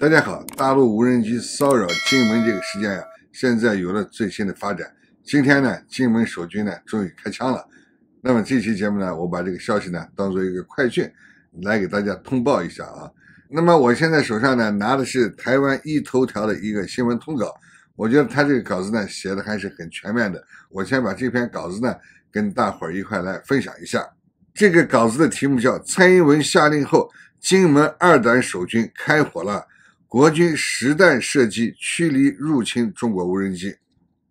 大家好，大陆无人机骚扰金门这个事件呀，现在有了最新的发展。今天呢，金门守军呢终于开枪了。那么这期节目呢，我把这个消息呢当做一个快讯来给大家通报一下啊。那么我现在手上呢拿的是台湾一头条的一个新闻通稿，我觉得他这个稿子呢写的还是很全面的。我先把这篇稿子呢跟大伙儿一块来分享一下。这个稿子的题目叫《蔡英文下令后，金门二胆守军开火了》。国军实弹射击驱离入侵中国无人机。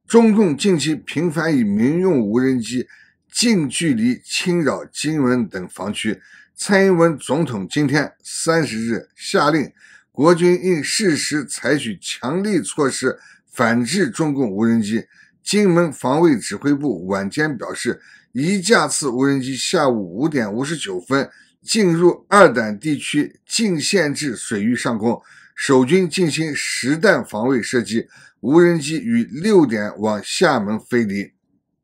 中共近期频繁以民用无人机近距离侵扰金门等防区。蔡英文总统今天三十日下令，国军应适时采取强力措施反制中共无人机。金门防卫指挥部晚间表示，一架次无人机下午五点五十九分进入二胆地区禁限制水域上空。守军进行实弹防卫射击，无人机于六点往厦门飞离。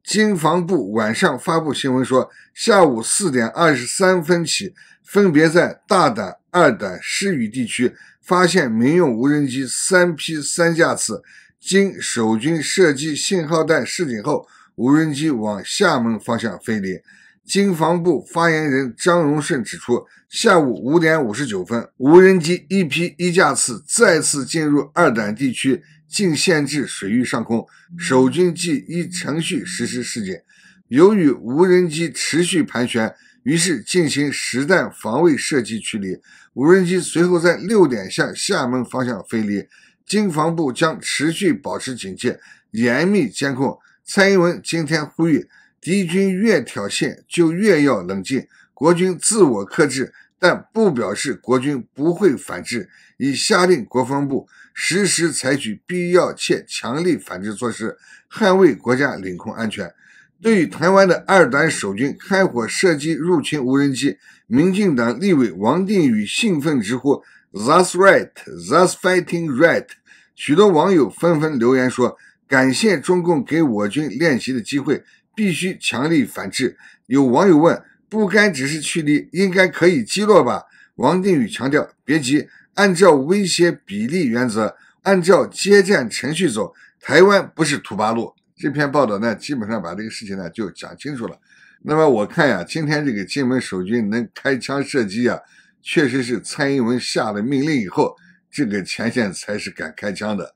经防部晚上发布新闻说，下午四点二十三分起，分别在大嶝、二嶝失语地区发现民用无人机三批三架次，经守军射击信号弹示警后，无人机往厦门方向飞离。军防部发言人张荣顺指出，下午五点五十九分，无人机一批一架次再次进入二胆地区竟限制水域上空，守军即依程序实施视警。由于无人机持续盘旋，于是进行实弹防卫射击驱离。无人机随后在六点向厦门方向飞离。军防部将持续保持警戒，严密监控。蔡英文今天呼吁。敌军越挑衅，就越要冷静。国军自我克制，但不表示国军不会反制。已下令国防部实时采取必要且强力反制措施，捍卫国家领空安全。对于台湾的二等守军开火射击入侵无人机，民进党立委王定宇兴奋直呼：“That's right, that's fighting right。”许多网友纷纷留言说：“感谢中共给我军练习的机会。”必须强力反制。有网友问：不该只是驱离，应该可以击落吧？王定宇强调：别急，按照威胁比例原则，按照接战程序走。台湾不是土八路。这篇报道呢，基本上把这个事情呢就讲清楚了。那么我看呀，今天这个金门守军能开枪射击啊，确实是蔡英文下了命令以后，这个前线才是敢开枪的。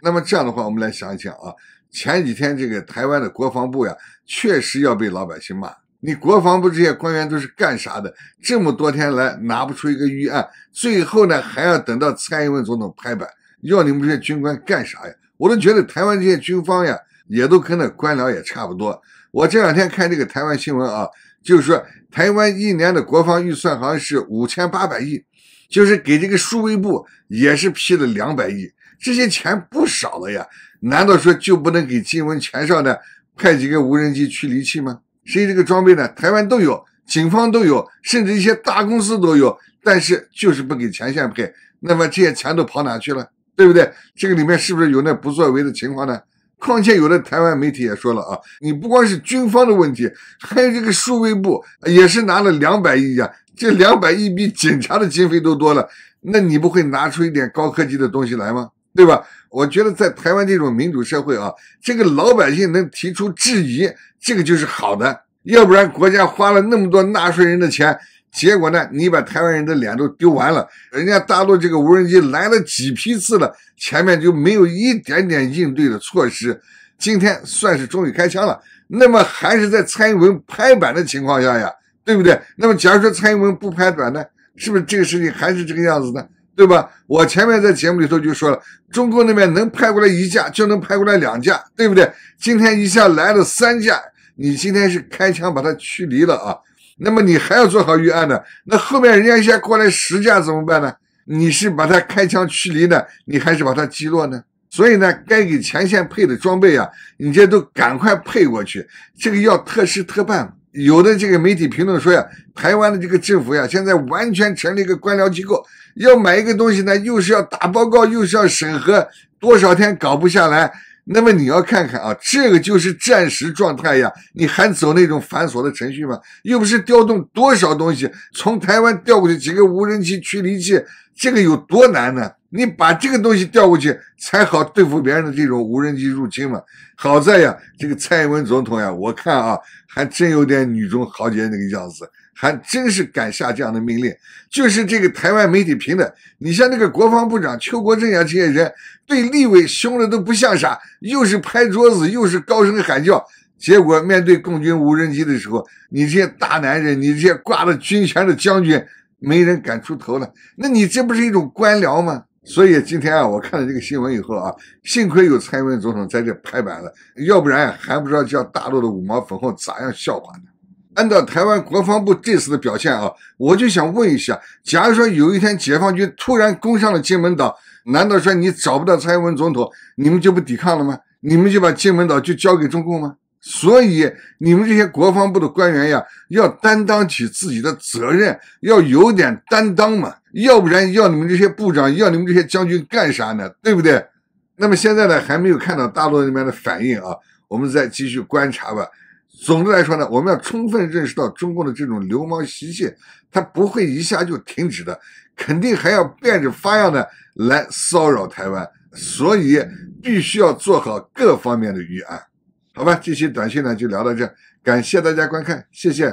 那么这样的话，我们来想一想啊。前几天这个台湾的国防部呀，确实要被老百姓骂。你国防部这些官员都是干啥的？这么多天来拿不出一个预案，最后呢还要等到蔡英文总统拍板，要你们这些军官干啥呀？我都觉得台湾这些军方呀，也都跟那官僚也差不多。我这两天看这个台湾新闻啊，就是说台湾一年的国防预算好像是五千八百亿，就是给这个数位部也是批了两百亿。这些钱不少了呀，难道说就不能给金文前哨的派几个无人机驱离器吗？实际这个装备呢，台湾都有，警方都有，甚至一些大公司都有，但是就是不给前线配。那么这些钱都跑哪去了？对不对？这个里面是不是有那不作为的情况呢？况且有的台湾媒体也说了啊，你不光是军方的问题，还有这个数位部也是拿了两百亿呀，这两百亿比警察的经费都多了，那你不会拿出一点高科技的东西来吗？对吧？我觉得在台湾这种民主社会啊，这个老百姓能提出质疑，这个就是好的。要不然国家花了那么多纳税人的钱，结果呢，你把台湾人的脸都丢完了。人家大陆这个无人机来了几批次了，前面就没有一点点应对的措施。今天算是终于开枪了。那么还是在蔡英文拍板的情况下呀，对不对？那么假如说蔡英文不拍板呢，是不是这个事情还是这个样子呢？对吧？我前面在节目里头就说了，中国那边能派过来一架就能派过来两架，对不对？今天一下来了三架，你今天是开枪把它驱离了啊？那么你还要做好预案的，那后面人家一下过来十架怎么办呢？你是把它开枪驱离呢，你还是把它击落呢？所以呢，该给前线配的装备啊，你这都赶快配过去，这个要特事特办。有的这个媒体评论说呀，台湾的这个政府呀，现在完全成了一个官僚机构，要买一个东西呢，又是要打报告，又是要审核，多少天搞不下来。那么你要看看啊，这个就是战时状态呀，你还走那种繁琐的程序吗？又不是调动多少东西从台湾调过去几个无人机驱离器，这个有多难呢？你把这个东西调过去才好对付别人的这种无人机入侵嘛。好在呀，这个蔡英文总统呀，我看啊，还真有点女中豪杰那个样子。还真是敢下这样的命令，就是这个台湾媒体评的。你像那个国防部长邱国正呀，这些人对立委凶的都不像啥，又是拍桌子，又是高声喊叫。结果面对共军无人机的时候，你这些大男人，你这些挂了军权的将军，没人敢出头了。那你这不是一种官僚吗？所以今天啊，我看了这个新闻以后啊，幸亏有蔡英文总统在这拍板了，要不然还不知道叫大陆的五毛粉红咋样笑话呢。按照台湾国防部这次的表现啊，我就想问一下：假如说有一天解放军突然攻上了金门岛，难道说你找不到蔡英文总统，你们就不抵抗了吗？你们就把金门岛就交给中共吗？所以你们这些国防部的官员呀，要担当起自己的责任，要有点担当嘛，要不然要你们这些部长，要你们这些将军干啥呢？对不对？那么现在呢，还没有看到大陆那边的反应啊，我们再继续观察吧。总的来说呢，我们要充分认识到中共的这种流氓习性，它不会一下就停止的，肯定还要变着花样的来骚扰台湾，所以必须要做好各方面的预案，好吧？这期短信呢就聊到这，感谢大家观看，谢谢。